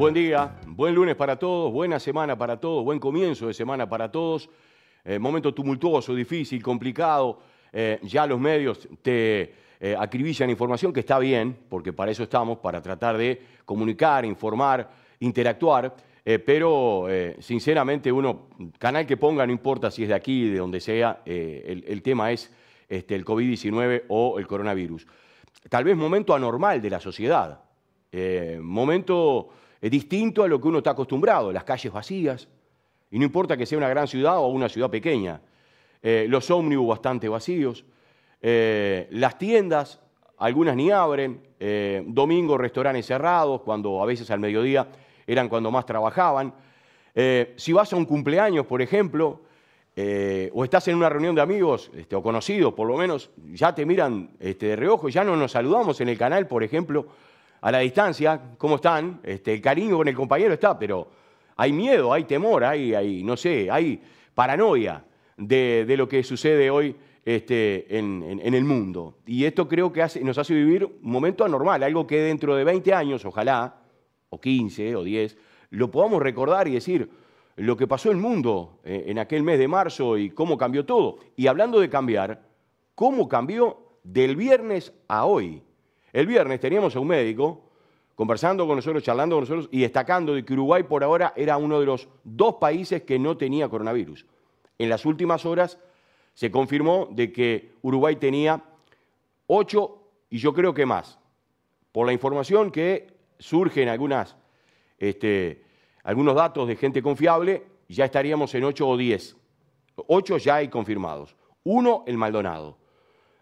Buen día, buen lunes para todos, buena semana para todos, buen comienzo de semana para todos. Eh, momento tumultuoso, difícil, complicado. Eh, ya los medios te eh, acribillan información que está bien, porque para eso estamos, para tratar de comunicar, informar, interactuar. pero sinceramente uno, canal que ponga, no importa si es de aquí, de donde sea, el, tema es este, el COVID-19 o el coronavirus. Tal vez momento anormal de la sociedad, momento es distinto a lo que uno está acostumbrado, las calles vacías, y no importa que sea una gran ciudad o una ciudad pequeña, eh, los ómnibus bastante vacíos, eh, las tiendas, algunas ni abren, domingos eh, domingo restaurantes cerrados, cuando a veces al mediodía eran cuando más trabajaban. si vas a un cumpleaños, por ejemplo, o estás en una reunión de amigos, este, o conocidos por lo menos, ya te miran este, de reojo, ya no nos saludamos en el canal, por ejemplo, a la distancia, ¿cómo están? Este, el cariño con el compañero está, pero hay miedo, hay temor, hay, no sé, hay paranoia de, lo que sucede hoy este, en, el mundo. Y esto creo que hace, nos hace vivir un momento anormal, algo que dentro de 20 años, ojalá, o 15 o 10, lo podamos recordar y decir lo que pasó en el mundo eh, en aquel mes de marzo y cómo cambió todo. Y hablando de cambiar, ¿cómo cambió del viernes a hoy? El viernes teníamos a un médico conversando con nosotros, charlando con nosotros y destacando de que Uruguay por ahora era uno de los dos países que no tenía coronavirus. En las últimas horas se confirmó de que Uruguay tenía ocho y yo creo que más. Por la información que surgen algunas, este, algunos datos de gente confiable, ya estaríamos en ocho o diez. Ocho ya hay confirmados. Uno, el Maldonado,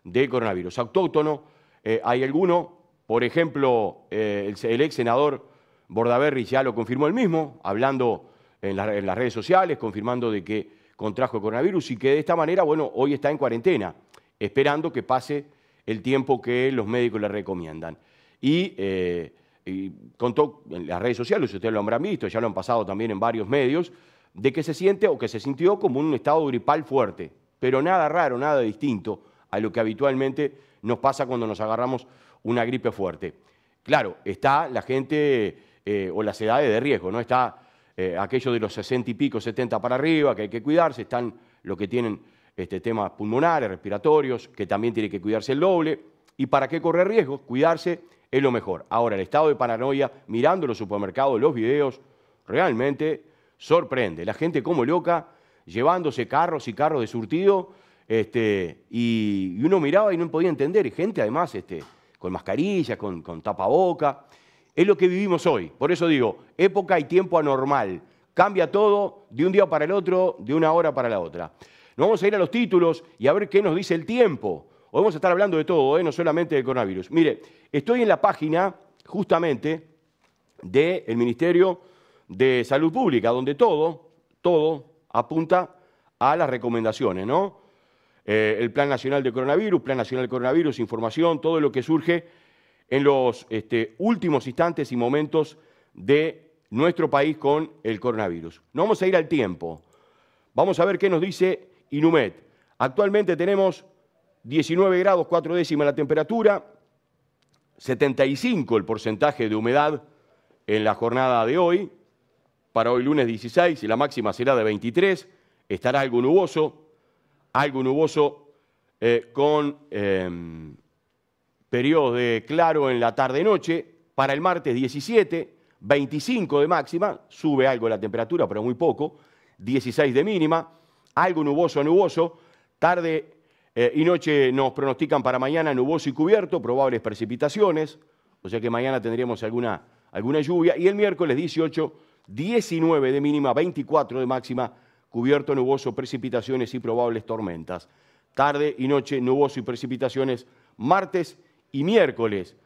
de coronavirus autóctono eh, hay alguno, por ejemplo, eh, el, ex senador Bordaberry ya lo confirmó él mismo, hablando en, las redes sociales, confirmando de que contrajo coronavirus y que de esta manera, bueno, hoy está en cuarentena, esperando que pase el tiempo que los médicos le recomiendan. Y, eh, y, contó en las redes sociales, ustedes lo habrán visto, ya lo han pasado también en varios medios, de que se siente o que se sintió como un estado gripal fuerte, pero nada raro, nada distinto a lo que habitualmente nos pasa cuando nos agarramos una gripe fuerte. Claro, está la gente eh, o las edades de riesgo, ¿no? Está eh, aquello de los 60 y pico, 70 para arriba, que hay que cuidarse, están los que tienen este, temas pulmonares, respiratorios, que también tiene que cuidarse el doble. ¿Y para qué correr riesgos? Cuidarse es lo mejor. Ahora, el estado de paranoia, mirando los supermercados, los videos, realmente sorprende. La gente como loca, llevándose carros y carros de surtido este, y, uno miraba y no podía entender, gente además este, con mascarillas, con, con tapaboca. Es lo que vivimos hoy. Por eso digo, época y tiempo anormal. Cambia todo de un día para el otro, de una hora para la otra. Nos vamos a ir a los títulos y a ver qué nos dice el tiempo. Hoy vamos a estar hablando de todo, ¿eh? no solamente del coronavirus. Mire, estoy en la página justamente del Ministerio de Salud Pública, donde todo, todo apunta a las recomendaciones, ¿no? Eh, el Plan Nacional de Coronavirus, Plan Nacional de Coronavirus, información, todo lo que surge en los este, últimos instantes y momentos de nuestro país con el coronavirus. No vamos a ir al tiempo. Vamos a ver qué nos dice Inumet. Actualmente tenemos 19 grados, 4 décimas la temperatura, 75 el porcentaje de humedad en la jornada de hoy. Para hoy lunes 16 y la máxima será de 23. Estará algo nuboso, algo nuboso eh, con em, periodo de claro en la tarde-noche. Para el martes 17, 25 de máxima, sube algo la temperatura, pero muy poco. 16 de mínima, algo nuboso nuboso. Tarde eh, y noche nos pronostican para mañana nuboso y cubierto, probables precipitaciones. O sea que mañana tendríamos alguna, alguna lluvia. Y el miércoles 18, 19 de mínima, 24 de máxima cubierto nuboso, precipitaciones y probables tormentas. Tarde y noche nuboso y precipitaciones martes y miércoles.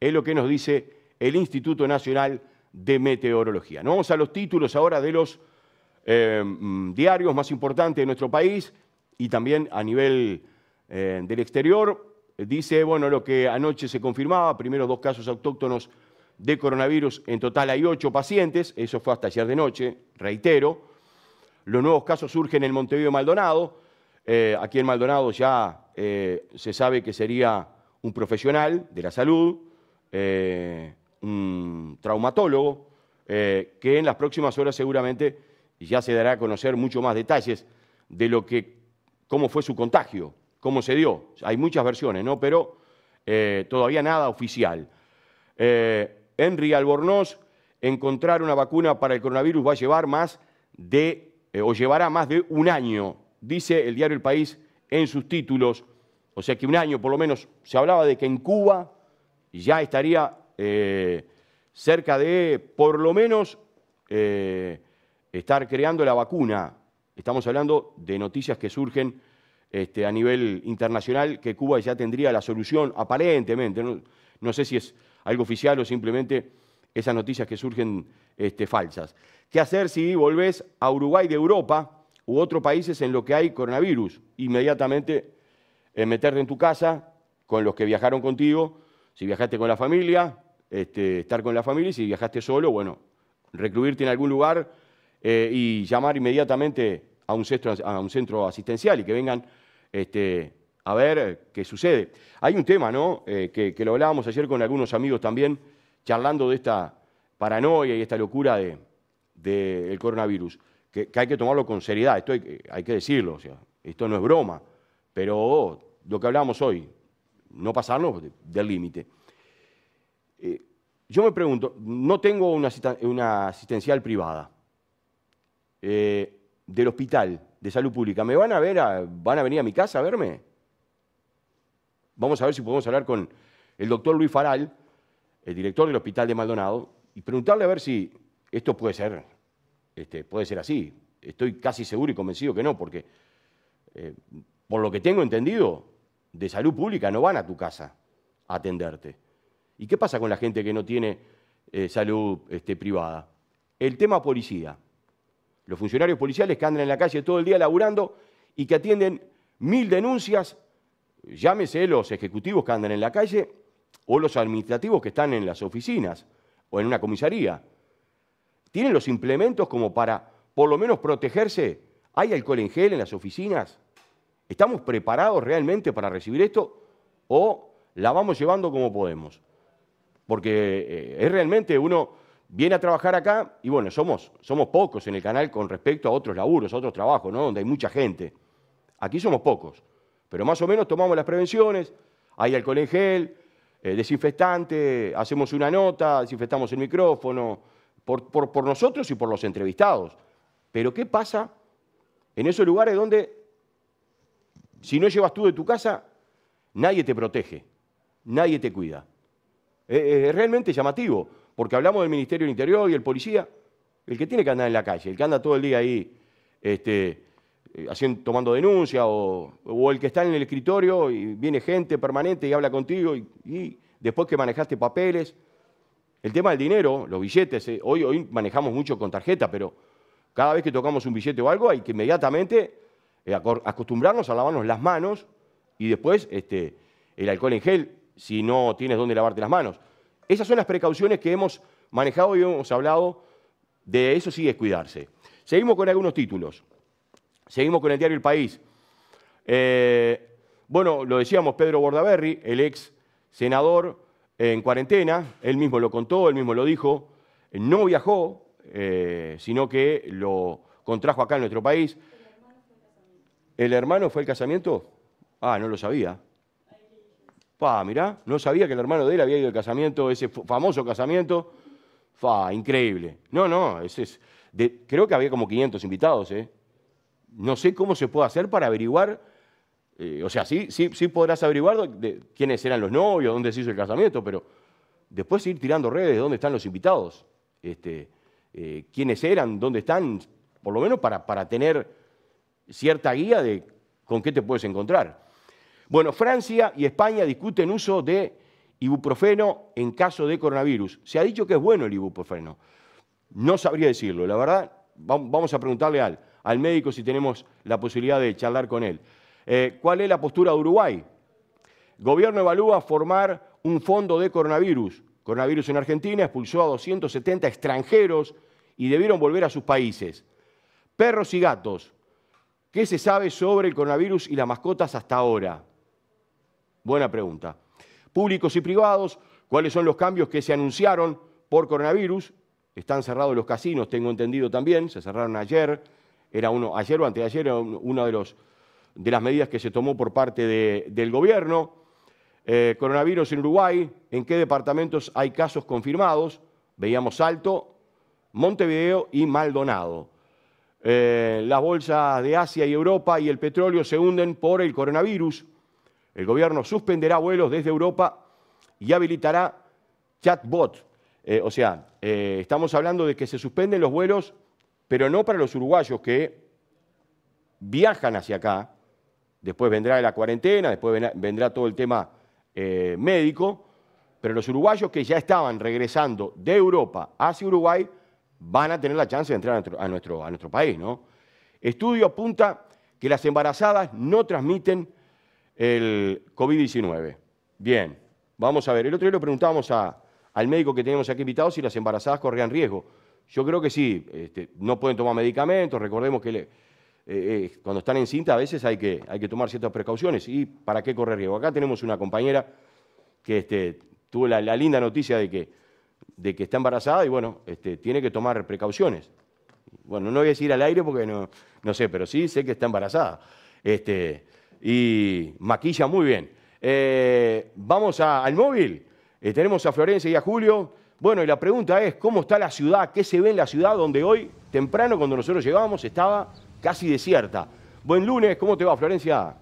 Es lo que nos dice el Instituto Nacional de Meteorología. Nos vamos a los títulos ahora de los eh, mm, diarios más importantes de nuestro país y también a nivel eh, del exterior. Dice, bueno, lo que anoche se confirmaba, primero dos casos autóctonos de coronavirus, en total hay ocho pacientes, eso fue hasta ayer de noche, reitero. Los nuevos casos surgen en Montevideo Maldonado. Eh, aquí en Maldonado ya eh, se sabe que sería un profesional de la salud, eh, un traumatólogo, que en las próximas horas seguramente ya se dará a conocer mucho más detalles de lo que, cómo fue su contagio, cómo se dio. Hay muchas versiones, ¿no? Pero todavía nada oficial. Henry Albornoz, encontrar una vacuna para el coronavirus va a llevar más de eh, o llevará más de un año, dice el diario El País en sus títulos. O sea que un año por lo menos se hablaba de que en Cuba ya estaría eh, cerca de por lo menos eh, estar creando la vacuna. Estamos hablando de noticias que surgen este, a nivel internacional, que Cuba ya tendría la solución aparentemente. no sé si es algo oficial o simplemente esas noticias que surgen este, falsas. ¿Qué hacer si volvés a Uruguay de Europa u otros países en los que hay coronavirus? Inmediatamente eh, meterte en tu casa con los que viajaron contigo, si viajaste con la familia, este, estar con la familia, si viajaste solo, bueno, recluirte en algún lugar eh, y llamar inmediatamente a un, centro, asistencial y que vengan este, a ver eh, qué sucede. Hay un tema, ¿no? que, que lo hablábamos ayer con algunos amigos también charlando de esta paranoia y esta locura del de, coronavirus, que, hay que tomarlo con seriedad, esto hay, que decirlo, esto no es broma, pero lo que hablábamos hoy, no pasarnos del límite. Eh, yo me pregunto, no tengo una, asistencial privada eh, del hospital de salud pública, ¿me van a ver, van a venir a mi casa a verme? Vamos a ver si podemos hablar con el doctor Luis Faral, el director del hospital de Maldonado, y preguntarle a ver si esto puede ser, este, puede ser así. Estoy casi seguro y convencido que no, porque eh, por lo que tengo entendido, de salud pública no van a tu casa a atenderte. ¿Y qué pasa con la gente que no tiene eh, salud este, privada? El tema policía. Los funcionarios policiales que andan en la calle todo el día laburando y que atienden mil denuncias, llámese los ejecutivos que andan en la calle o los administrativos que están en las oficinas o en una comisaría. ¿Tienen los implementos como para por lo menos protegerse? ¿Hay alcohol en gel en las oficinas? ¿Estamos preparados realmente para recibir esto o la vamos llevando como podemos? Porque eh, es realmente uno viene a trabajar acá y bueno, somos, somos pocos en el canal con respecto a otros laburos, a otros trabajos, ¿no? Donde hay mucha gente. Aquí somos pocos, pero más o menos tomamos las prevenciones, hay alcohol en gel, eh, desinfectante, hacemos una nota, desinfectamos el micrófono, por, nosotros y por los entrevistados. Pero ¿qué pasa en esos lugares donde si no llevas tú de tu casa, nadie te protege, nadie te cuida? Eh, eh, es realmente llamativo, porque hablamos del Ministerio del Interior y el policía, el que tiene que andar en la calle, el que anda todo el día ahí este, eh, haciendo, tomando denuncia o, el que está en el escritorio y viene gente permanente y habla contigo y, después que manejaste papeles. El tema del dinero, los billetes, eh, hoy, hoy manejamos mucho con tarjeta, pero cada vez que tocamos un billete o algo hay que inmediatamente eh, acostumbrarnos a lavarnos las manos y después este, el alcohol en gel si no tienes dónde lavarte las manos. Esas son las precauciones que hemos manejado y hemos hablado. De eso sí es cuidarse. Seguimos con algunos títulos. Seguimos con el diario El País. Eh, bueno, lo decíamos, Pedro Bordaberry, el ex senador eh, en cuarentena, él mismo lo contó, él mismo lo dijo, eh, no viajó, sino que lo contrajo acá en nuestro país. ¿El hermano fue el casamiento? Ah, no lo sabía. Pa, mirá, no sabía que el hermano de él había ido al casamiento, ese famoso casamiento. Fa, increíble. No, no, ese es. creo que había como 500 invitados, ¿eh? no sé cómo se puede hacer para averiguar, eh, o sea, sí, sí, sí podrás averiguar quiénes eran los novios, dónde se hizo el casamiento, pero después ir tirando redes de dónde están los invitados, este, eh, quiénes eran, dónde están, por lo menos para, para tener cierta guía de con qué te puedes encontrar. Bueno, Francia y España discuten uso de ibuprofeno en caso de coronavirus. Se ha dicho que es bueno el ibuprofeno. No sabría decirlo, la verdad. Vamos a preguntarle a Al al médico si tenemos la posibilidad de charlar con él. Eh, ¿Cuál es la postura de Uruguay? gobierno evalúa formar un fondo de coronavirus. Coronavirus en Argentina expulsó a 270 extranjeros y debieron volver a sus países. Perros y gatos. ¿Qué se sabe sobre el coronavirus y las mascotas hasta ahora? Buena pregunta. Públicos y privados, ¿cuáles son los cambios que se anunciaron por coronavirus? Están cerrados los casinos, tengo entendido también, se cerraron ayer era uno, ayer o anteayer, era una de, las medidas que se tomó por parte del gobierno. Eh, coronavirus en Uruguay, ¿en qué departamentos hay casos confirmados? Veíamos Salto, Montevideo y Maldonado. Eh, las bolsas de Asia y Europa y el petróleo se hunden por el coronavirus. El gobierno suspenderá vuelos desde Europa y habilitará chatbot. Eh, o sea, estamos hablando de que se suspenden los vuelos pero no para los uruguayos que viajan hacia acá, después vendrá la cuarentena, después vendrá todo el tema eh, médico, pero los uruguayos que ya estaban regresando de Europa hacia Uruguay van a tener la chance de entrar a nuestro, país, ¿no? Estudio apunta que las embarazadas no transmiten el COVID-19. Bien, vamos a ver. El otro día le preguntábamos al médico que tenemos aquí invitado si las embarazadas corrían riesgo. Yo creo que sí, este, no pueden tomar medicamentos, recordemos que eh, eh, cuando están en cinta a veces hay que, hay que tomar ciertas precauciones y para qué correr riesgo. Acá tenemos una compañera que este, tuvo la, linda noticia de que, de que está embarazada y bueno, este, tiene que tomar precauciones. Bueno, no voy a decir al aire porque no, sé, pero sí sé que está embarazada. y maquilla muy bien. Eh, vamos al móvil. tenemos a Florencia y a Julio. Bueno, y la pregunta es, ¿cómo está la ciudad? ¿Qué se ve en la ciudad donde hoy, temprano, cuando nosotros llegábamos, estaba casi desierta? Buen lunes, ¿cómo te va, Florencia?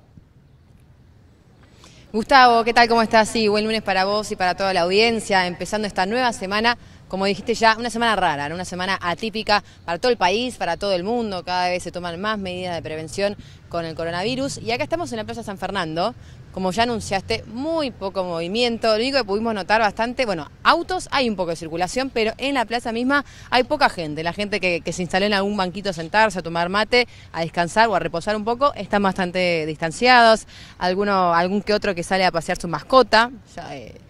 Gustavo, ¿qué tal? ¿Cómo estás? Sí, buen lunes para vos y para toda la audiencia, empezando esta nueva semana como dijiste ya, una semana rara, una semana atípica para todo el país, para todo el mundo. Cada vez se toman más medidas de prevención con el coronavirus. Y acá estamos en la Plaza San Fernando. Como ya anunciaste, muy poco movimiento. Lo único que pudimos notar bastante, bueno, autos hay un poco de circulación, pero en la plaza misma hay poca gente. La gente que, que se instaló en algún banquito a sentarse, a tomar mate, a descansar o a reposar un poco, están bastante distanciados. Alguno, algún que otro que sale a pasear su mascota, eh,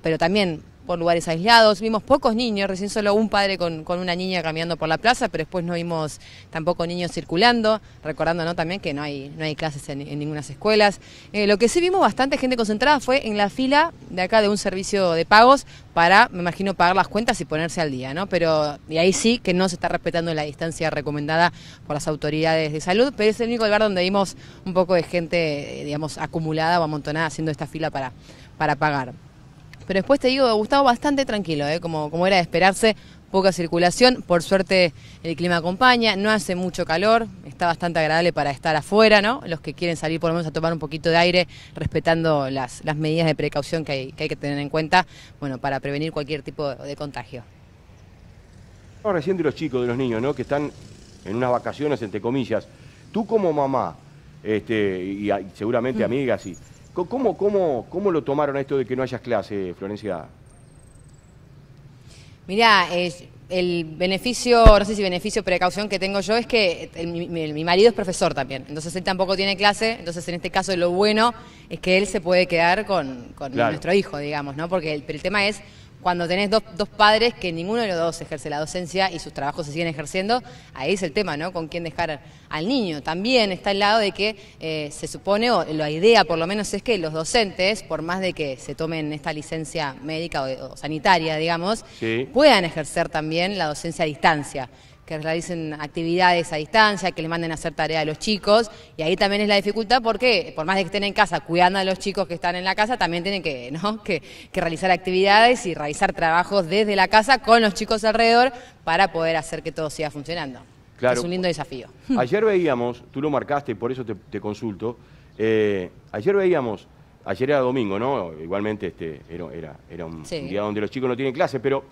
pero también por lugares aislados, vimos pocos niños, recién solo un padre con, una niña caminando por la plaza, pero después no vimos tampoco niños circulando, recordando ¿no? también que no hay, no hay clases en, en ninguna escuelas. Eh, lo que sí vimos bastante gente concentrada fue en la fila de acá de un servicio de pagos para, me imagino, pagar las cuentas y ponerse al día, ¿no? Pero y ahí sí que no se está respetando la distancia recomendada por las autoridades de salud, pero es el único lugar donde vimos un poco de gente, eh, digamos, acumulada o amontonada haciendo esta fila para, para pagar. Pero después te digo, Gustavo, bastante tranquilo, ¿eh? como, como era de esperarse, poca circulación. Por suerte el clima acompaña, no hace mucho calor, está bastante agradable para estar afuera, ¿no? Los que quieren salir por lo menos a tomar un poquito de aire, respetando las, las medidas de precaución que hay, que tener en cuenta, bueno, para prevenir cualquier tipo de contagio. ahora recién de los chicos, de los niños, ¿no? Que están en unas vacaciones, entre comillas. Tú como mamá, este, y, seguramente mm. amigas y ¿Cómo, cómo, cómo lo tomaron esto de que no hayas clase, Florencia? Mirá, el beneficio, no sé si beneficio precaución que tengo yo es que eh, mi, marido es profesor también, entonces él tampoco tiene clase, entonces en este caso lo bueno es que él se puede quedar con, nuestro hijo, digamos, ¿no? Porque el, el tema es cuando tenés dos, padres que ninguno de los dos ejerce la docencia y sus trabajos se siguen ejerciendo, ahí es el tema, ¿no? Con quién dejar al niño. También está el lado de que eh, se supone, o la idea por lo menos es que los docentes, por más de que se tomen esta licencia médica o, sanitaria, digamos, puedan ejercer también la docencia a distancia que realicen actividades a distancia, que le manden a hacer tarea a los chicos. Y ahí también es la dificultad porque, por más de que estén en casa cuidando a los chicos que están en la casa, también tienen que, ¿no? que, realizar actividades y realizar trabajos desde la casa con los chicos alrededor para poder hacer que todo siga funcionando. Claro. Es un lindo desafío. Ayer veíamos, tú lo marcaste, por eso te, consulto, eh, ayer veíamos, ayer era domingo, ¿no? Igualmente este, era, era, un, día donde los chicos no tienen clases, pero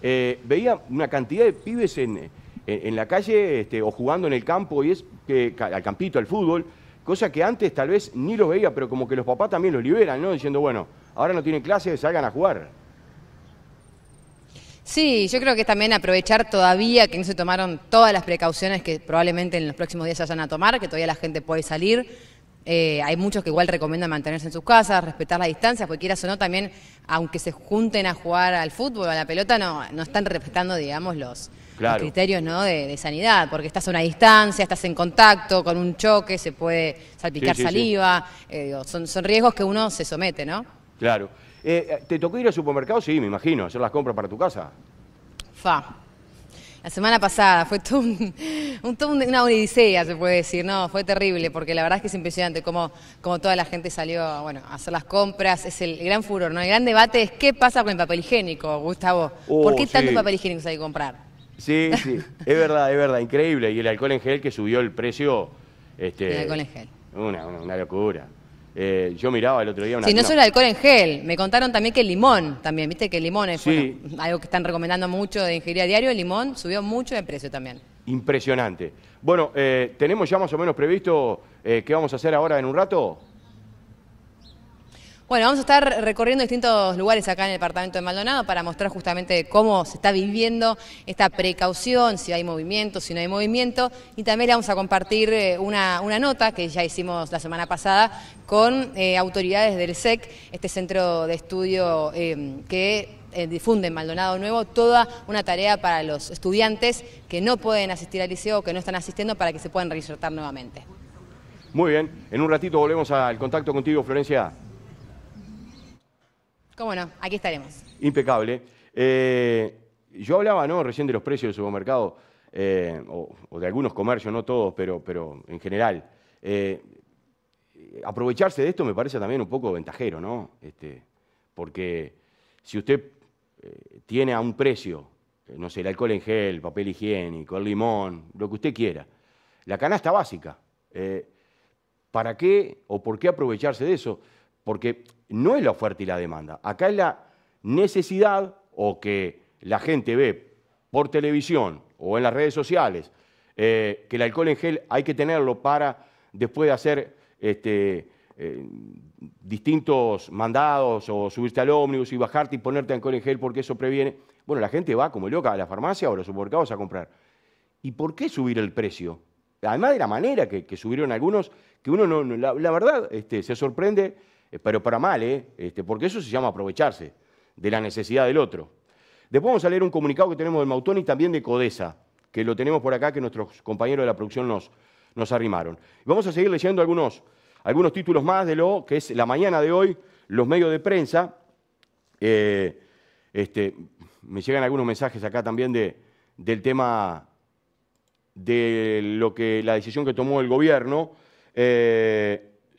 eh, veía una cantidad de pibes en en, la calle este, o jugando en el campo y es que, al campito, al fútbol, cosa que antes tal vez ni los veía, pero como que los papás también los liberan, ¿no? Diciendo, bueno, ahora no tienen clases, salgan a jugar. Sí, yo creo que es también aprovechar todavía que no se tomaron todas las precauciones que probablemente en los próximos días se vayan a tomar, que todavía la gente puede salir. Eh, hay muchos que igual recomiendan mantenerse en sus casas, respetar la distancia, porque quieras o no, también, aunque se junten a jugar al fútbol, a la pelota, no, no están respetando, digamos, los, criterios de, sanidad, porque estás a una distancia, estás en contacto con un choque, se puede salpicar saliva, eh, son, riesgos que uno se somete, ¿no? Claro. Eh, eh, ¿Te tocó ir al supermercado? Sí, me imagino, hacer las compras para tu casa. Fa. La semana pasada fue todo un, todo una odisea, se puede decir, no, fue terrible, porque la verdad es que es impresionante cómo, toda la gente salió bueno, a hacer las compras, es el, gran furor, ¿no? El gran debate es qué pasa con el papel higiénico, Gustavo. ¿Por oh, qué tanto papel higiénico se hay que comprar? Sí, sí, es verdad, es verdad, increíble. Y el alcohol en gel que subió el precio. Este, el alcohol en gel. Una, locura. Eh, yo miraba el otro día una. Si no solo el alcohol en gel, me contaron también que el limón también, viste que el limón es sí. algo que están recomendando mucho de ingeniería diario, el limón subió mucho de precio también. Impresionante. Bueno, eh, tenemos ya más o menos previsto eh, qué vamos a hacer ahora en un rato. Bueno, vamos a estar recorriendo distintos lugares acá en el departamento de Maldonado para mostrar justamente cómo se está viviendo esta precaución, si hay movimiento, si no hay movimiento. Y también le vamos a compartir eh, una, nota que ya hicimos la semana pasada con eh, autoridades del SEC, este centro de estudio eh, que difunde en Maldonado Nuevo toda una tarea para los estudiantes que no pueden asistir al liceo o que no están asistiendo para que se puedan reinsertar nuevamente. Muy bien, en un ratito volvemos al contacto contigo, Florencia. Cómo no, aquí estaremos. Impecable. Eh, yo hablaba, ¿no? Recién de los precios del supermercado, eh, o, de algunos comercios, no todos, pero, pero en general. Eh, aprovecharse de esto me parece también un poco ventajero, ¿no? Este, porque si usted tiene a un precio, no sé, el alcohol en gel, papel higiénico, el limón, lo que usted quiera, la canasta básica, ¿para qué o por qué aprovecharse de eso? porque no es la oferta y la demanda. Acá es la necesidad o que la gente ve por televisión o en las redes sociales eh, que el alcohol en gel hay que tenerlo para después de hacer este, eh, distintos mandados o subirte al ómnibus y bajarte y ponerte alcohol en gel porque eso previene. Bueno, la gente va como loca a la farmacia o a los supermercados a comprar. ¿Y por qué subir el precio? Además de la manera que, subieron algunos, que uno no, la, verdad este, se sorprende eh, pero para mal, ¿eh? este, porque eso se llama aprovecharse de la necesidad del otro. Después vamos a leer un comunicado que tenemos del Mautón y también de Codesa, que lo tenemos por acá, que nuestros compañeros de la producción nos, nos arrimaron. Vamos a seguir leyendo algunos, algunos títulos más de lo que es la mañana de hoy, los medios de prensa. Eh, este, me llegan algunos mensajes acá también de, del tema de lo que, la decisión que tomó el gobierno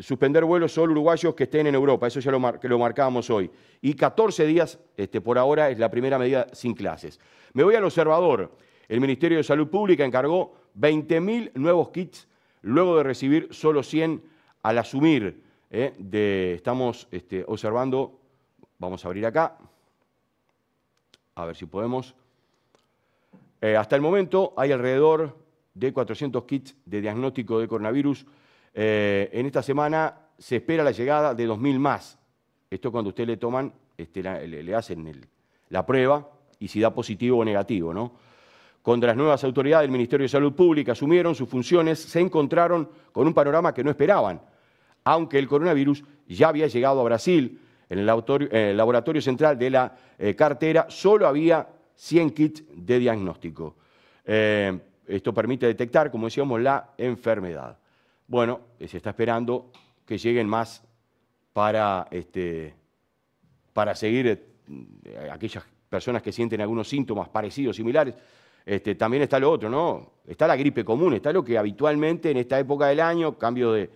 suspender vuelos solo uruguayos que estén en Europa, eso ya lo, que lo marcábamos hoy. Y 14 días, este, por ahora, es la primera medida sin clases. Me voy al observador. El Ministerio de Salud Pública encargó 20.000 nuevos kits luego de recibir solo 100 al asumir. ¿eh? estamos este, observando, vamos a abrir acá, a ver si podemos. Eh, hasta el momento hay alrededor de 400 kits de diagnóstico de coronavirus eh, en esta semana se espera la llegada de 2.000 más. Esto cuando usted le toman, este, le, hacen la prueba y si da positivo o negativo, ¿no? Cuando las nuevas autoridades del Ministerio de Salud Pública asumieron sus funciones, se encontraron con un panorama que no esperaban, aunque el coronavirus ya había llegado a Brasil. En el, eh, laboratorio, central de la eh, cartera solo había 100 kits de diagnóstico. esto permite detectar, como decíamos, la enfermedad. Bueno, eh, se está esperando que lleguen más para, este, para seguir eh, eh, aquellas personas que sienten algunos síntomas parecidos, similares. Este, también está lo otro, ¿no? Está la gripe común, está lo que habitualmente en esta época del año, cambio de,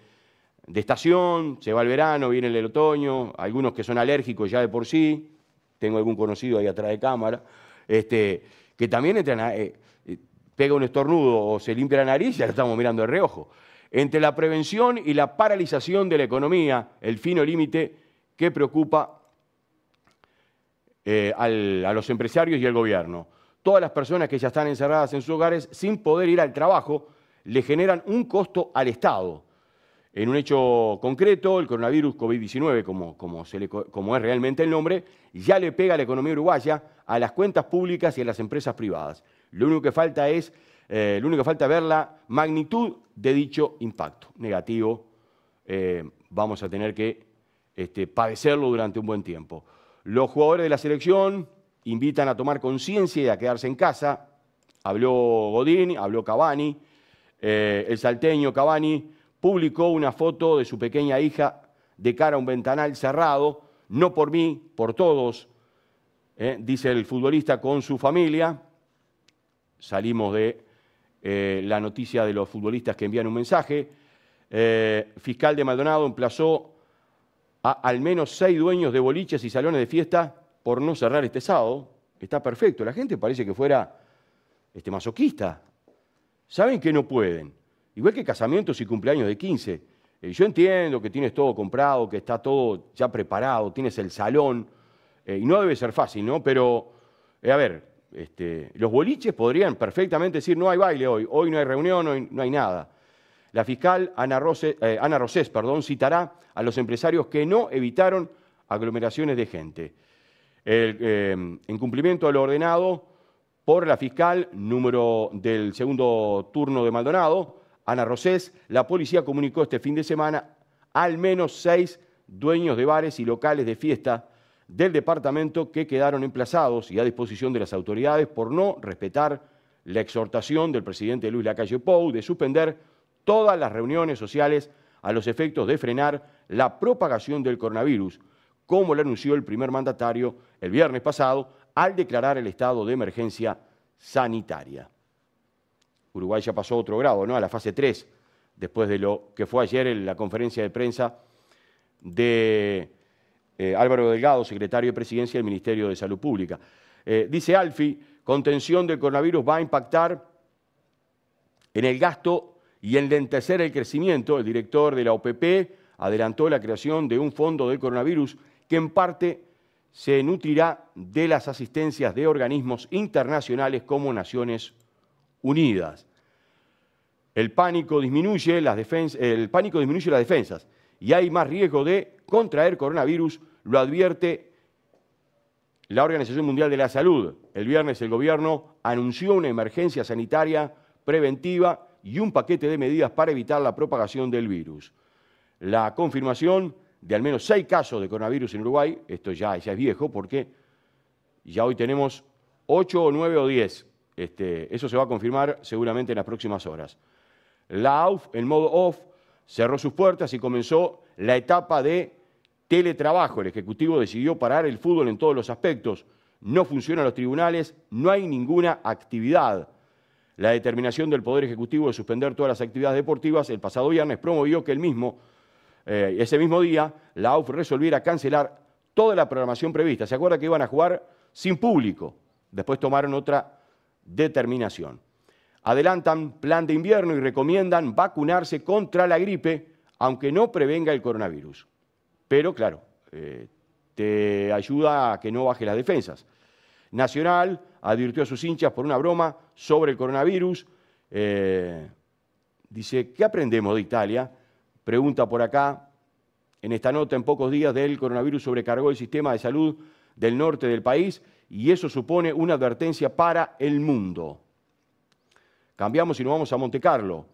estación, se va el verano, viene el otoño, algunos que son alérgicos ya de por sí, tengo algún conocido ahí atrás de cámara, este, que también pega un estornudo o se limpia la nariz y ya lo estamos mirando de reojo entre la prevención y la paralización de la economía, el fino límite que preocupa eh, a los empresarios y al gobierno. Todas las personas que ya están encerradas en sus hogares sin poder ir al trabajo le generan un costo al Estado. En un hecho concreto, el coronavirus COVID-19, como, como es realmente el nombre, ya le pega a la economía uruguaya, a las cuentas públicas y a las empresas privadas. Lo único que falta es eh, lo único que falta es ver la magnitud de dicho impacto negativo. Eh, vamos a tener que este, padecerlo durante un buen tiempo. Los jugadores de la selección invitan a tomar conciencia y a quedarse en casa. Habló Godín, habló Cavani. Eh, el salteño Cavani publicó una foto de su pequeña hija de cara a un ventanal cerrado, no por mí, por todos, dice el futbolista con su familia. Salimos de eh, la noticia de los futbolistas que envían un mensaje. Eh, fiscal de Maldonado emplazó a al menos seis dueños de boliches y salones de fiesta por no cerrar este sábado. Está perfecto. La gente parece que fuera este, masoquista. Saben que no pueden. Igual que casamientos y cumpleaños de 15. Eh, yo entiendo que tienes todo comprado, que está todo ya preparado, tienes el salón. y no debe ser fácil, ¿no? Pero, a ver, este, los boliches podrían perfectamente decir, no hay baile hoy, hoy no hay reunión, hoy no hay nada. La fiscal Ana, eh, Ana Rosés perdón, citará a los empresarios que no evitaron aglomeraciones de gente. Eh, en cumplimiento de lo ordenado por la fiscal número del segundo turno de Maldonado, Ana Rosés, la policía comunicó este fin de semana al menos seis dueños de bares y locales de fiesta del departamento que quedaron emplazados y a disposición de las autoridades por no respetar la exhortación del presidente Luis Lacalle Pou de suspender todas las reuniones sociales a los efectos de frenar la propagación del coronavirus, como lo anunció el primer mandatario el viernes pasado al declarar el estado de emergencia sanitaria. Uruguay ya pasó a otro grado, ¿no? A la fase 3, después de lo que fue ayer en la conferencia de prensa de eh, Álvaro Delgado, secretario de Presidencia del Ministerio de Salud Pública. Eh, dice Alfi, contención del coronavirus va a impactar en el gasto y lentecer el crecimiento. El director de la OPP adelantó la creación de un fondo de coronavirus que en parte se nutrirá de las asistencias de organismos internacionales como Naciones Unidas. El pánico disminuye las, el pánico disminuye las defensas y hay más riesgo de contraer coronavirus, lo advierte la Organización Mundial de la Salud. El viernes el gobierno anunció una emergencia sanitaria preventiva y un paquete de medidas para evitar la propagación del virus. La confirmación de al menos seis casos de coronavirus en Uruguay, esto ya, ya es viejo porque ya hoy tenemos ocho o nueve o diez. Este, eso se va a confirmar seguramente en las próximas horas. La AUF en modo off cerró sus puertas y comenzó la etapa de teletrabajo. El Ejecutivo decidió parar el fútbol en todos los aspectos. No funcionan los tribunales, no hay ninguna actividad. La determinación del Poder Ejecutivo de suspender todas las actividades deportivas el pasado viernes promovió que el mismo, eh, ese mismo día la AUF resolviera cancelar toda la programación prevista. ¿Se acuerda que iban a jugar sin público? Después tomaron otra determinación adelantan plan de invierno y recomiendan vacunarse contra la gripe, aunque no prevenga el coronavirus. Pero claro, eh, te ayuda a que no baje las defensas. Nacional advirtió a sus hinchas por una broma sobre el coronavirus. Eh, dice, ¿qué aprendemos de Italia? Pregunta por acá, en esta nota, en pocos días del coronavirus sobrecargó el sistema de salud del norte del país y eso supone una advertencia para el mundo. Cambiamos y nos vamos a Monte Carlo.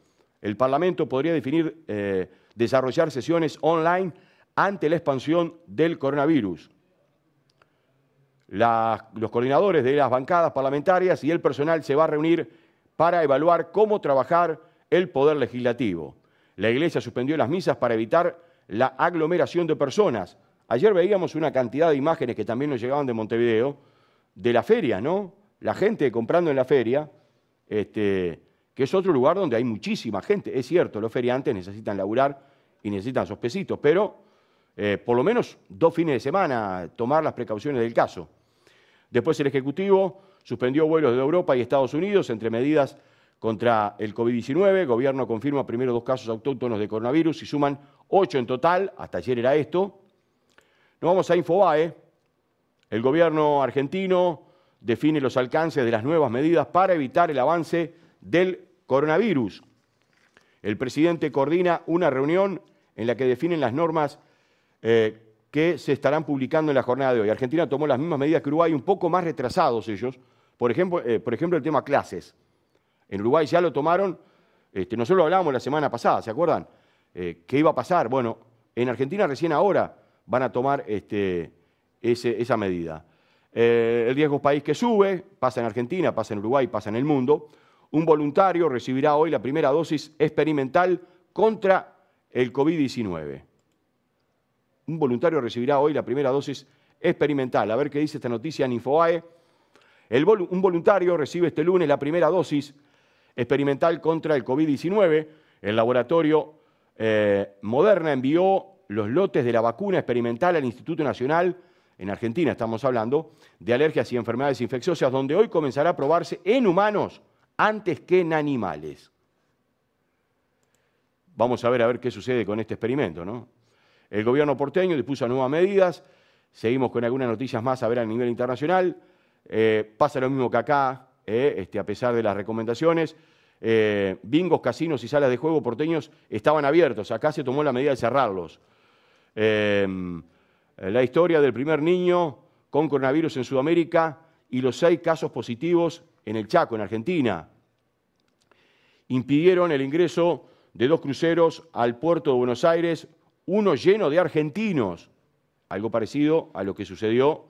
El Parlamento podría definir eh, desarrollar sesiones online ante la expansión del coronavirus. los coordinadores de las bancadas parlamentarias y el personal se va a reunir para evaluar cómo trabajar el poder legislativo. La Iglesia suspendió las misas para evitar la aglomeración de personas. Ayer veíamos una cantidad de imágenes que también nos llegaban de Montevideo, de la feria, ¿no? La gente comprando en la feria. Este, que es otro lugar donde hay muchísima gente. Es cierto, los feriantes necesitan laburar y necesitan sus pesitos, pero eh, por lo menos dos fines de semana tomar las precauciones del caso. Después el Ejecutivo suspendió vuelos de Europa y Estados Unidos entre medidas contra el COVID-19. Gobierno confirma primero dos casos autóctonos de coronavirus y suman ocho en total. Hasta ayer era esto. Nos vamos a Infobae. El gobierno argentino define los alcances de las nuevas medidas para evitar el avance del coronavirus. El presidente coordina una reunión en la que definen las normas eh, que se estarán publicando en la jornada de hoy. Argentina tomó las mismas medidas que Uruguay, un poco más retrasados ellos. Por ejemplo, eh, por ejemplo el tema clases. En Uruguay ya lo tomaron, este, nosotros lo hablábamos la semana pasada, ¿se acuerdan? Eh, ¿Qué iba a pasar? Bueno, en Argentina recién ahora van a tomar este, esa medida. Eh, el riesgo país que sube, pasa en Argentina, pasa en Uruguay, pasa en el mundo. Un voluntario recibirá hoy la primera dosis experimental contra el COVID-19. Un voluntario recibirá hoy la primera dosis experimental. A ver qué dice esta noticia en Infoae. un voluntario recibe este lunes la primera dosis experimental contra el COVID-19. El laboratorio eh, Moderna envió los lotes de la vacuna experimental al Instituto Nacional en Argentina estamos hablando, de alergias y enfermedades infecciosas, donde hoy comenzará a probarse en humanos antes que en animales. Vamos a ver a ver qué sucede con este experimento, ¿no? El gobierno porteño dispuso nuevas medidas, seguimos con algunas noticias más a ver a nivel internacional, eh, pasa lo mismo que acá, eh, este, a pesar de las recomendaciones, eh, bingos, casinos y salas de juego porteños estaban abiertos, acá se tomó la medida de cerrarlos. Eh, la historia del primer niño con coronavirus en Sudamérica y los seis casos positivos en el Chaco, en Argentina. Impidieron el ingreso de dos cruceros al puerto de Buenos Aires, uno lleno de argentinos, algo parecido a lo que sucedió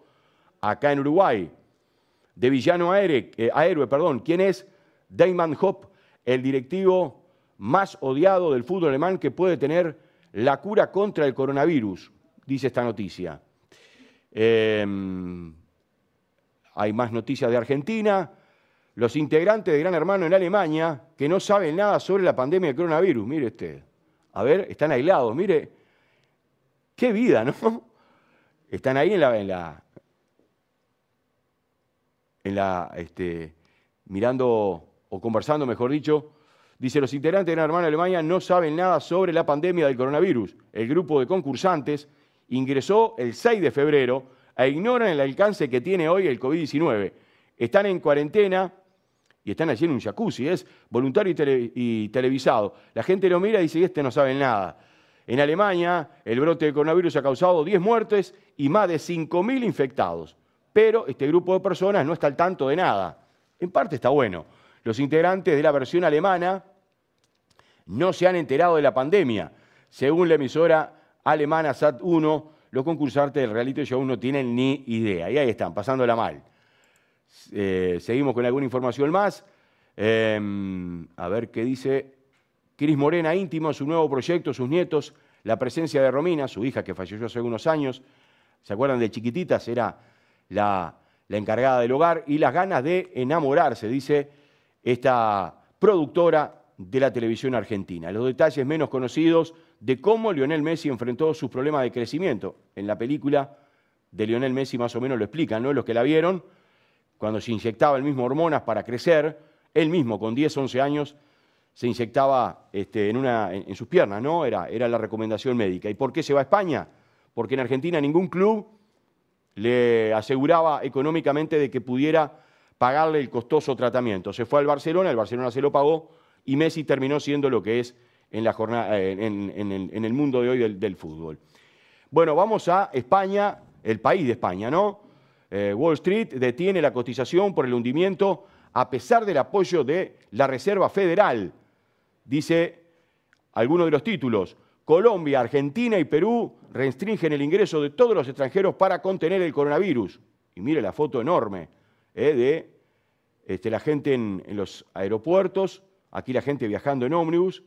acá en Uruguay. De villano a, eh, héroe, perdón, ¿quién es Damon Hopp, el directivo más odiado del fútbol alemán que puede tener la cura contra el coronavirus dice esta noticia. Em, hay más noticias de Argentina. Los integrantes de Gran Hermano en Alemania que no saben nada sobre la pandemia del coronavirus. Mire usted, A ver, están aislados. Mire, qué vida, ¿no? Están ahí en la, en la, este, mirando o conversando, mejor dicho, Dice, los integrantes de Gran Hermano en Alemania no saben nada sobre la pandemia del coronavirus. El grupo de concursantes ingresó el 6 de febrero e ignoran el alcance que tiene hoy el COVID-19. Están en cuarentena y están allí en un jacuzzi, es voluntario y, televisado. La gente lo mira y dice, este no sabe nada. En Alemania, el brote de coronavirus ha causado 10 muertes y más de 5.000 infectados. Pero este grupo de personas no está al tanto de nada. En parte está bueno. Los integrantes de la versión alemana no se han enterado de la pandemia. Según la emisora alemana SAT 1, los concursantes del reality show no tienen ni idea. Y ahí están, pasándola mal. Eh, seguimos con alguna información más. Em, a ver qué dice. Cris Morena, íntimo, su nuevo proyecto, sus nietos, la presencia de Romina, su hija que falleció hace unos años. ¿Se acuerdan de chiquititas? Era la, la encargada del hogar. Y las ganas de enamorarse, dice esta productora de la televisión argentina. Los detalles menos conocidos de cómo Lionel Messi enfrentó sus problemas de crecimiento. En la película de Lionel Messi más o menos lo explican, ¿no? Los que la vieron, cuando se inyectaba el mismo hormonas para crecer, él mismo con 10, 11 años se inyectaba este, en, sus piernas, ¿no? Era, era la recomendación médica. ¿Y por qué se va a España? Porque en Argentina ningún club le aseguraba económicamente de que pudiera pagarle el costoso tratamiento. Se fue al Barcelona, el Barcelona se lo pagó y Messi terminó siendo lo que es en, la jornada, en, el, mundo de hoy del, fútbol. Bueno, vamos a España, el país de España, ¿no? Eh, Wall Street detiene la cotización por el hundimiento a pesar del apoyo de la Reserva Federal, dice alguno de los títulos. Colombia, Argentina y Perú restringen el ingreso de todos los extranjeros para contener el coronavirus. Y mire la foto enorme ¿eh? de este, la gente en, los aeropuertos, aquí la gente viajando en ómnibus,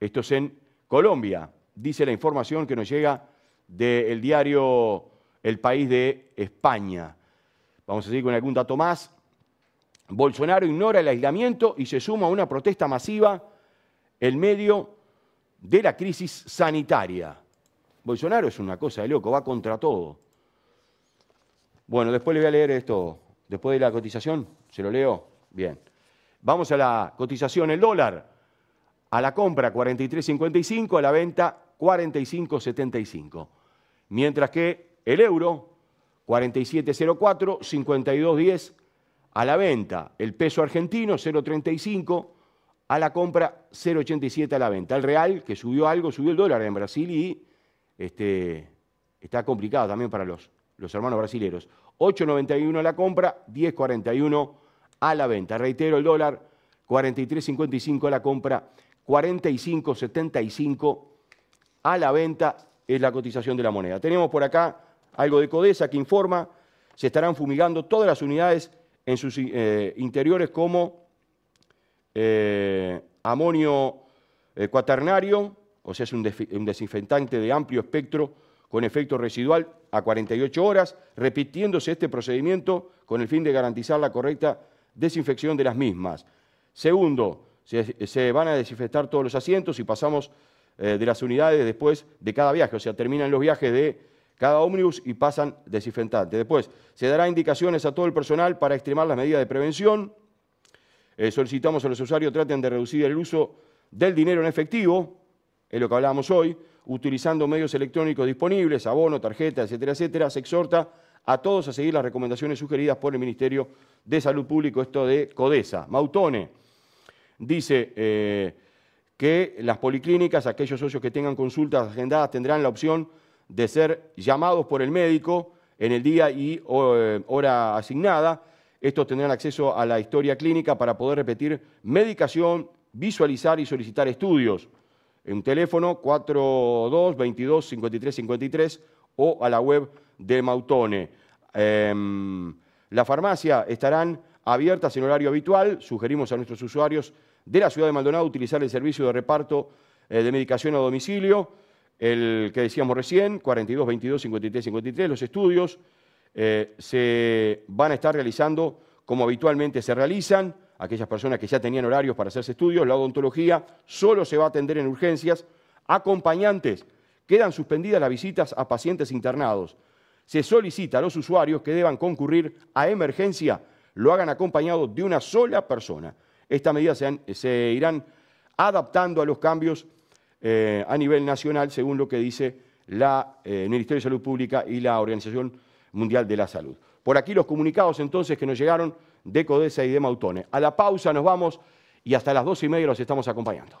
esto es en Colombia, dice la información que nos llega del diario El País de España. Vamos a seguir con algún dato más. Bolsonaro ignora el aislamiento y se suma a una protesta masiva en medio de la crisis sanitaria. Bolsonaro es una cosa de loco, va contra todo. Bueno, después le voy a leer esto. Después de la cotización, ¿se lo leo? Bien. Vamos a la cotización, el dólar. A la compra 43.55, a la venta 45.75. Mientras que el euro 47.04, 52.10 a la venta. El peso argentino 0.35, a la compra 0.87 a la venta. El real, que subió algo, subió el dólar en Brasil y este, está complicado también para los, los hermanos brasileños 8.91 a la compra, 10.41 a la venta. Reitero, el dólar 43.55 a la compra, 45, 75 a la venta es la cotización de la moneda. Tenemos por acá algo de Codesa que informa, se estarán fumigando todas las unidades en sus eh, interiores como eh, amonio eh, cuaternario, o sea, es un, desinfectante de amplio espectro con efecto residual a 48 horas, repitiéndose este procedimiento con el fin de garantizar la correcta desinfección de las mismas. Segundo, se, van a desinfectar todos los asientos y pasamos eh, de las unidades después de cada viaje, o sea, terminan los viajes de cada ómnibus y pasan desinfectantes. Después, se dará indicaciones a todo el personal para extremar las medidas de prevención. Eh, solicitamos a los usuarios traten de reducir el uso del dinero en efectivo, es lo que hablábamos hoy, utilizando medios electrónicos disponibles, abono, tarjeta, etcétera, etcétera. Se exhorta a todos a seguir las recomendaciones sugeridas por el Ministerio de Salud Público, esto de CODESA. Mautone dice eh, que las policlínicas, aquellos socios que tengan consultas agendadas, tendrán la opción de ser llamados por el médico en el día y eh, hora asignada. Estos tendrán acceso a la historia clínica para poder repetir medicación, visualizar y solicitar estudios. En un teléfono 42 22 53 53 o a la web de Mautone. Em, la farmacia estarán abiertas en horario habitual. Sugerimos a nuestros usuarios de la ciudad de Maldonado utilizar el servicio de reparto eh, de medicación a domicilio, el que decíamos recién, 42, 22, 53, 53. Los estudios eh, se van a estar realizando como habitualmente se realizan. Aquellas personas que ya tenían horarios para hacerse estudios, la odontología solo se va a atender en urgencias. Acompañantes, quedan suspendidas las visitas a pacientes internados. Se solicita a los usuarios que deban concurrir a emergencia lo hagan acompañado de una sola persona. Estas medidas se, irán adaptando a los cambios eh, a nivel nacional, según lo que dice la, el eh, Ministerio de Salud Pública y la Organización Mundial de la Salud. Por aquí los comunicados entonces que nos llegaron de Codesa y de Mautone. A la pausa nos vamos y hasta las dos y media los estamos acompañando.